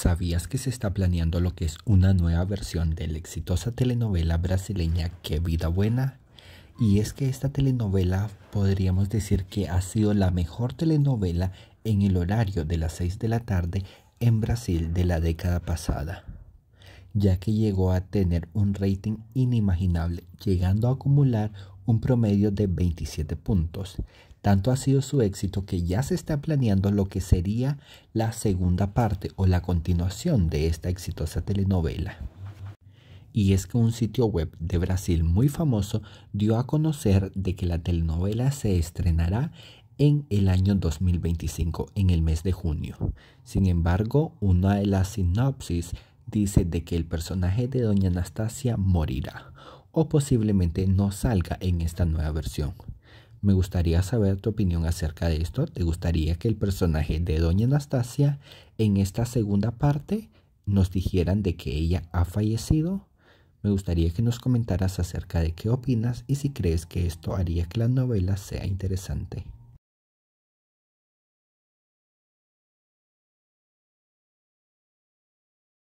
¿Sabías que se está planeando lo que es una nueva versión de la exitosa telenovela brasileña Qué vida buena? Y es que esta telenovela podríamos decir que ha sido la mejor telenovela en el horario de las 6 de la tarde en Brasil de la década pasada ya que llegó a tener un rating inimaginable, llegando a acumular un promedio de 27 puntos. Tanto ha sido su éxito que ya se está planeando lo que sería la segunda parte o la continuación de esta exitosa telenovela. Y es que un sitio web de Brasil muy famoso dio a conocer de que la telenovela se estrenará en el año 2025, en el mes de junio. Sin embargo, una de las sinopsis dice de que el personaje de Doña Anastasia morirá o posiblemente no salga en esta nueva versión. Me gustaría saber tu opinión acerca de esto. ¿Te gustaría que el personaje de Doña Anastasia en esta segunda parte nos dijeran de que ella ha fallecido? Me gustaría que nos comentaras acerca de qué opinas y si crees que esto haría que la novela sea interesante.